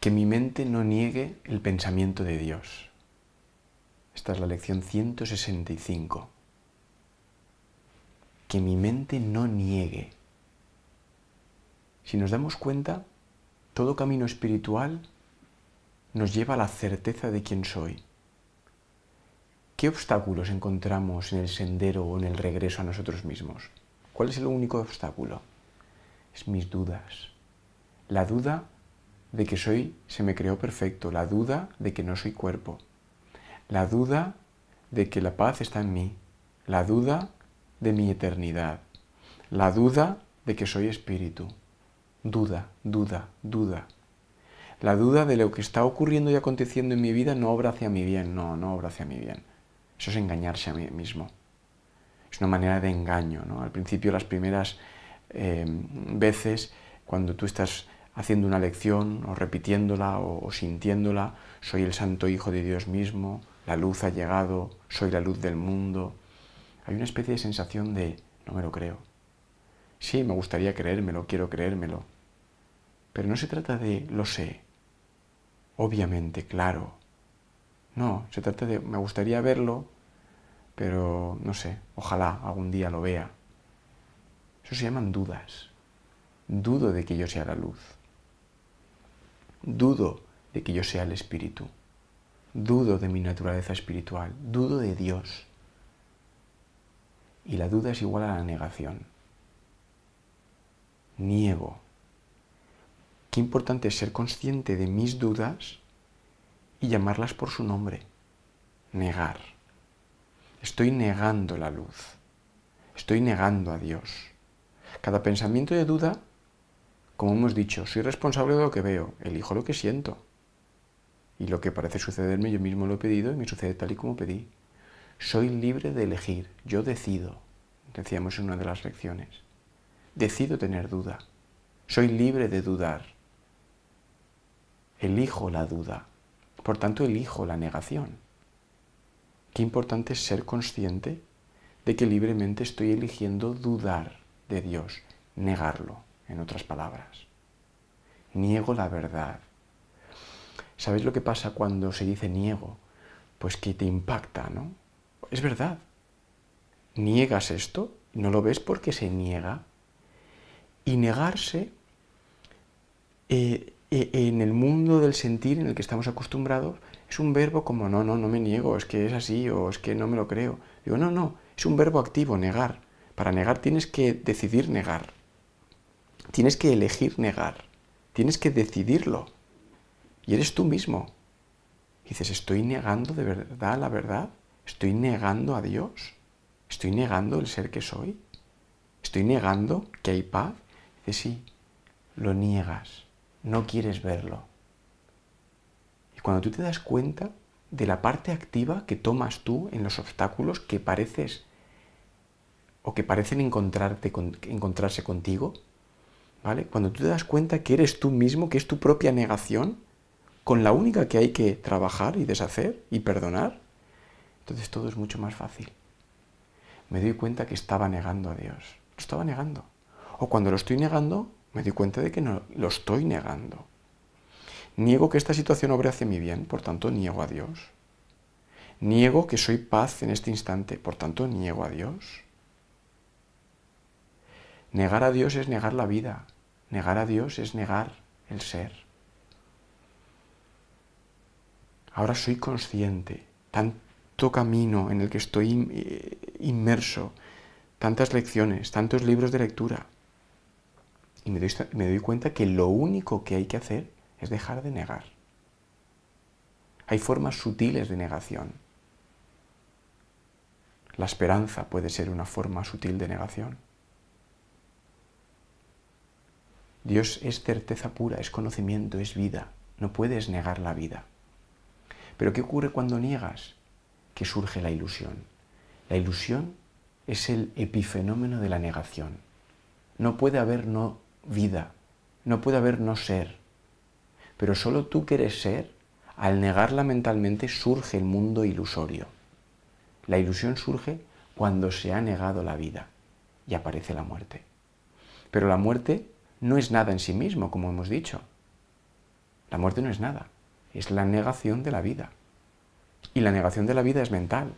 que mi mente no niegue el pensamiento de Dios. Esta es la lección 165. Que mi mente no niegue. Si nos damos cuenta, todo camino espiritual nos lleva a la certeza de quién soy. ¿Qué obstáculos encontramos en el sendero o en el regreso a nosotros mismos? ¿Cuál es el único obstáculo? Es mis dudas. La duda de que soy, se me creó perfecto, la duda de que no soy cuerpo, la duda de que la paz está en mí, la duda de mi eternidad, la duda de que soy espíritu, duda, duda, duda. La duda de lo que está ocurriendo y aconteciendo en mi vida no obra hacia mi bien, no, no obra hacia mi bien. Eso es engañarse a mí mismo. Es una manera de engaño, ¿no? Al principio, las primeras eh, veces, cuando tú estás haciendo una lección o repitiéndola o, sintiéndola, soy el santo hijo de Dios mismo, la luz ha llegado, soy la luz del mundo. Hay una especie de sensación de no me lo creo. Sí, me gustaría creérmelo, quiero creérmelo. Pero no se trata de lo sé, obviamente, claro. No, se trata de me gustaría verlo, pero no sé, ojalá algún día lo vea. Eso se llaman dudas. Dudo de que yo sea la luz. Dudo de que yo sea el espíritu. Dudo de mi naturaleza espiritual. Dudo de Dios. Y la duda es igual a la negación. Niego. Qué importante es ser consciente de mis dudas y llamarlas por su nombre. Negar. Estoy negando la luz. Estoy negando a Dios. Cada pensamiento de duda como hemos dicho, soy responsable de lo que veo, elijo lo que siento. Y lo que parece sucederme yo mismo lo he pedido y me sucede tal y como pedí. Soy libre de elegir, yo decido, decíamos en una de las lecciones. Decido tener duda. Soy libre de dudar. Elijo la duda. Por tanto, elijo la negación. Qué importante es ser consciente de que libremente estoy eligiendo dudar de Dios, negarlo en otras palabras. Niego la verdad. ¿Sabéis lo que pasa cuando se dice niego? Pues que te impacta, ¿no? Es verdad. Niegas esto, no lo ves porque se niega. Y negarse eh, eh, en el mundo del sentir en el que estamos acostumbrados es un verbo como no, no, no me niego, es que es así o es que no me lo creo. Digo, no, no, es un verbo activo, negar. Para negar tienes que decidir negar. Tienes que elegir negar, tienes que decidirlo. Y eres tú mismo. dices, ¿estoy negando de verdad la verdad? ¿Estoy negando a Dios? ¿Estoy negando el ser que soy? ¿Estoy negando que hay paz? Dices, sí, lo niegas, no quieres verlo. Y cuando tú te das cuenta de la parte activa que tomas tú en los obstáculos que pareces o que parecen encontrarte con, encontrarse contigo, cuando tú te das cuenta que eres tú mismo, que es tu propia negación, con la única que hay que trabajar y deshacer y perdonar, entonces todo es mucho más fácil. Me doy cuenta que estaba negando a Dios. Lo estaba negando. O cuando lo estoy negando, me doy cuenta de que no lo estoy negando. Niego que esta situación obrece mi bien, por tanto niego a Dios. Niego que soy paz en este instante, por tanto niego a Dios. Negar a Dios es negar la vida, Negar a Dios es negar el ser. Ahora soy consciente, tanto camino en el que estoy eh, inmerso, tantas lecciones, tantos libros de lectura. Y me doy, cuenta que lo único que hay que hacer es dejar de negar. Hay formas sutiles de negación. La esperanza puede ser una forma sutil de negación. Dios es certeza pura, es conocimiento, es vida. No puedes negar la vida. Pero ¿qué ocurre cuando niegas? Que surge la ilusión. La ilusión es el epifenómeno de la negación. No puede haber no vida, no puede haber no ser. Pero solo tú quieres ser, al negarla mentalmente surge el mundo ilusorio. La ilusión surge cuando se ha negado la vida y aparece la muerte. Pero la muerte no es nada en sí mismo, como hemos dicho. La muerte no es nada, es la negación de la vida. Y la negación de la vida es mental,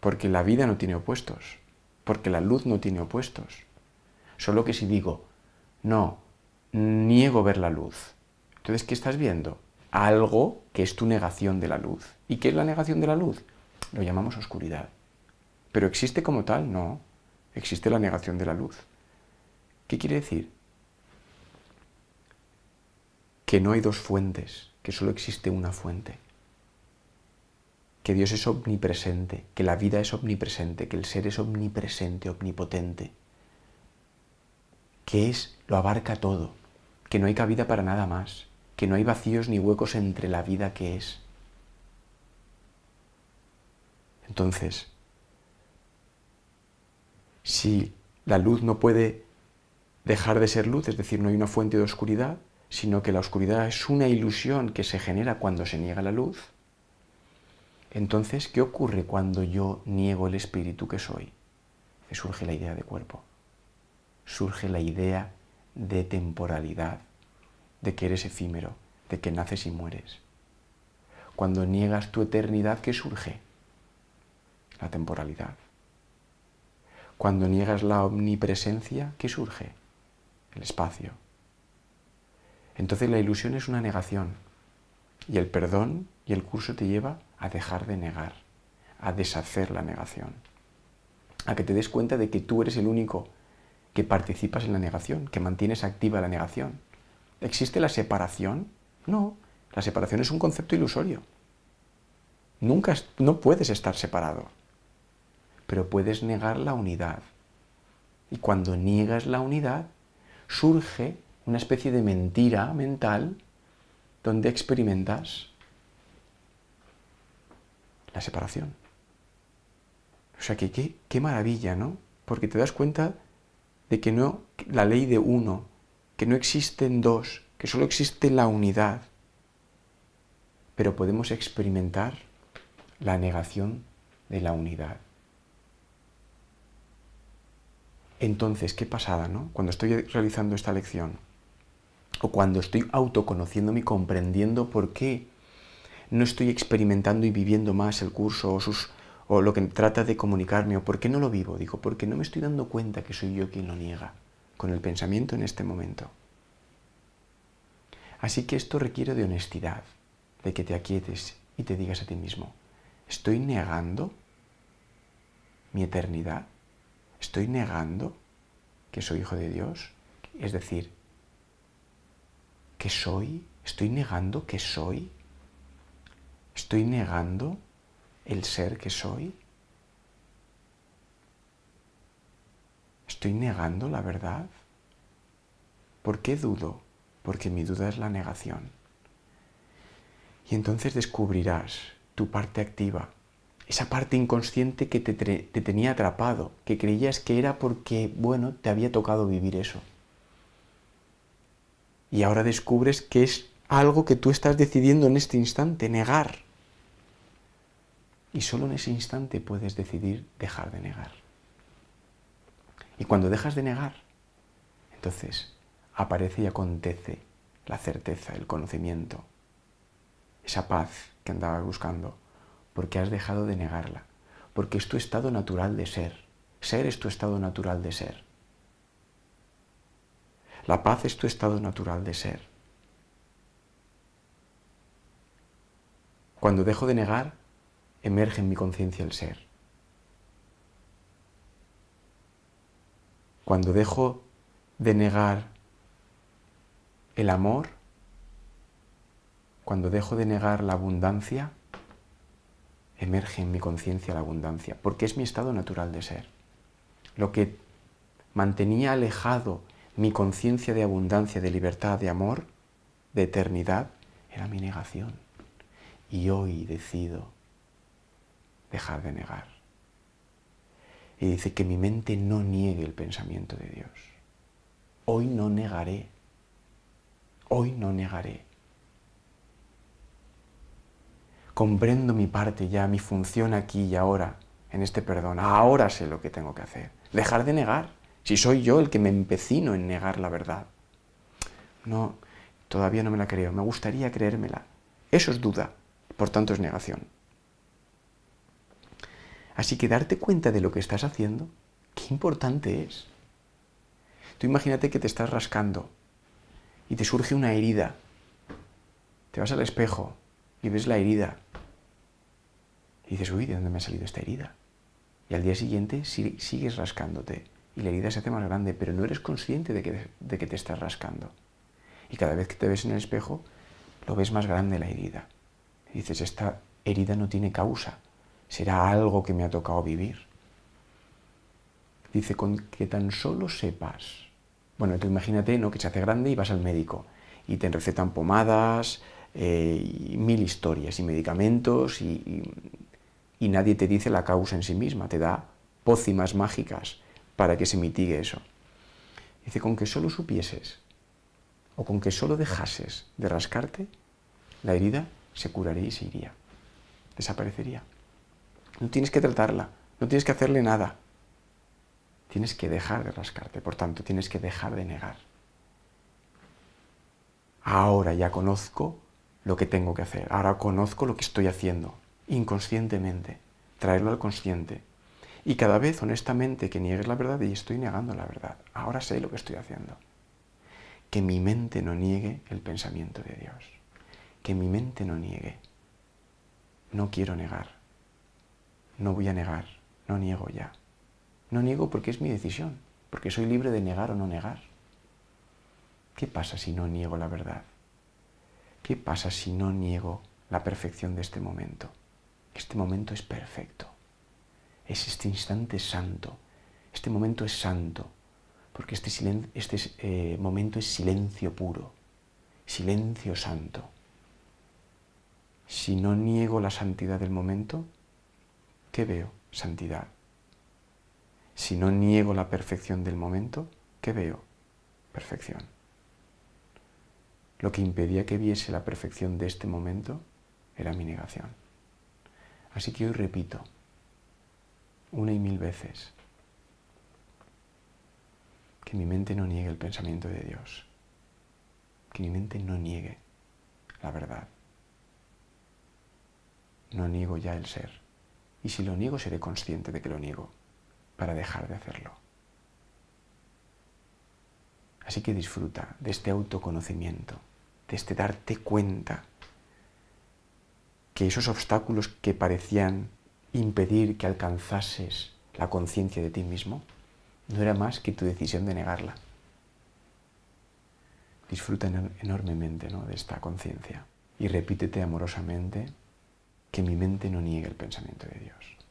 porque la vida no tiene opuestos, porque la luz no tiene opuestos. Solo que si digo, no, niego ver la luz, entonces ¿qué estás viendo? Algo que es tu negación de la luz. ¿Y qué es la negación de la luz? Lo llamamos oscuridad. ¿Pero existe como tal? No, existe la negación de la luz. ¿Qué quiere decir? que no hay dos fuentes, que solo existe una fuente, que Dios es omnipresente, que la vida es omnipresente, que el ser es omnipresente, omnipotente, que es, lo abarca todo, que no hay cabida para nada más, que no hay vacíos ni huecos entre la vida que es. Entonces, si la luz no puede dejar de ser luz, es decir, no hay una fuente de oscuridad, sino que la oscuridad es una ilusión que se genera cuando se niega la luz, entonces, ¿qué ocurre cuando yo niego el espíritu que soy? Que surge la idea de cuerpo, surge la idea de temporalidad, de que eres efímero, de que naces y mueres. Cuando niegas tu eternidad, ¿qué surge? La temporalidad. Cuando niegas la omnipresencia, ¿qué surge? El espacio, entonces la ilusión es una negación y el perdón y el curso te lleva a dejar de negar, a deshacer la negación, a que te des cuenta de que tú eres el único que participas en la negación, que mantienes activa la negación. ¿Existe la separación? No, la separación es un concepto ilusorio. Nunca, no puedes estar separado, pero puedes negar la unidad. Y cuando niegas la unidad, surge una especie de mentira mental donde experimentas la separación. O sea, que qué, maravilla, ¿no? Porque te das cuenta de que no, la ley de uno, que no existen dos, que solo existe la unidad. Pero podemos experimentar la negación de la unidad. Entonces, qué pasada, ¿no? Cuando estoy realizando esta lección o cuando estoy autoconociéndome y comprendiendo por qué no estoy experimentando y viviendo más el curso o, sus, o lo que trata de comunicarme, o por qué no lo vivo, digo, porque no me estoy dando cuenta que soy yo quien lo niega, con el pensamiento en este momento. Así que esto requiere de honestidad, de que te aquietes y te digas a ti mismo, ¿estoy negando mi eternidad? ¿Estoy negando que soy hijo de Dios? Es decir, que soy, estoy negando que soy, estoy negando el ser que soy, estoy negando la verdad. ¿Por qué dudo? Porque mi duda es la negación. Y entonces descubrirás tu parte activa, esa parte inconsciente que te, te, tenía atrapado, que creías que era porque, bueno, te había tocado vivir eso. Y ahora descubres que es algo que tú estás decidiendo en este instante, negar. Y solo en ese instante puedes decidir dejar de negar. Y cuando dejas de negar, entonces aparece y acontece la certeza, el conocimiento, esa paz que andabas buscando, porque has dejado de negarla, porque es tu estado natural de ser. Ser es tu estado natural de ser. La paz es tu estado natural de ser. Cuando dejo de negar, emerge en mi conciencia el ser. Cuando dejo de negar el amor, cuando dejo de negar la abundancia, emerge en mi conciencia la abundancia, porque es mi estado natural de ser. Lo que mantenía alejado mi conciencia de abundancia, de libertad, de amor, de eternidad, era mi negación. Y hoy decido dejar de negar. Y dice que mi mente no niegue el pensamiento de Dios. Hoy no negaré. Hoy no negaré. Comprendo mi parte ya, mi función aquí y ahora, en este perdón. Ahora sé lo que tengo que hacer. Dejar de negar. Si soy yo el que me empecino en negar la verdad. No, todavía no me la creo, me gustaría creérmela. Eso es duda, por tanto es negación. Así que darte cuenta de lo que estás haciendo, qué importante es. Tú imagínate que te estás rascando y te surge una herida. Te vas al espejo y ves la herida. Y dices, uy, ¿de dónde me ha salido esta herida? Y al día siguiente sigues rascándote y la herida se hace más grande, pero no eres consciente de que, te estás rascando. Y cada vez que te ves en el espejo, lo ves más grande la herida. dices, esta herida no tiene causa, será algo que me ha tocado vivir. Dice, con que tan solo sepas. Bueno, tú imagínate ¿no? que se hace grande y vas al médico y te recetan pomadas, eh, mil historias y medicamentos y nadie te dice la causa en sí misma, te da pócimas mágicas para que se mitigue eso. Dice, con que solo supieses o con que solo dejases de rascarte, la herida se curaría y se iría, desaparecería. No tienes que tratarla, no tienes que hacerle nada. Tienes que dejar de rascarte, por tanto, tienes que dejar de negar. Ahora ya conozco lo que tengo que hacer, ahora conozco lo que estoy haciendo, inconscientemente, traerlo al consciente, y cada vez, honestamente, que niegues la verdad, y estoy negando la verdad, ahora sé lo que estoy haciendo. Que mi mente no niegue el pensamiento de Dios. Que mi mente no niegue. No quiero negar. No voy a negar. No niego ya. No niego porque es mi decisión, porque soy libre de negar o no negar. ¿Qué pasa si no niego la verdad? ¿Qué pasa si no niego la perfección de este momento? Este momento es perfecto es este instante santo, este momento es santo, porque este, este eh, momento es silencio puro, silencio santo. Si no niego la santidad del momento, ¿qué veo? Santidad. Si no niego la perfección del momento, ¿qué veo? Perfección. Lo que impedía que viese la perfección de este momento era mi negación. Así que hoy repito, una y mil veces. Que mi mente no niegue el pensamiento de Dios. Que mi mente no niegue la verdad. No niego ya el ser. Y si lo niego, seré consciente de que lo niego para dejar de hacerlo. Así que disfruta de este autoconocimiento, de este darte cuenta que esos obstáculos que parecían impedir que alcanzases la conciencia de ti mismo no era más que tu decisión de negarla. Disfruta enormemente ¿no? de esta conciencia y repítete amorosamente que mi mente no niegue el pensamiento de Dios.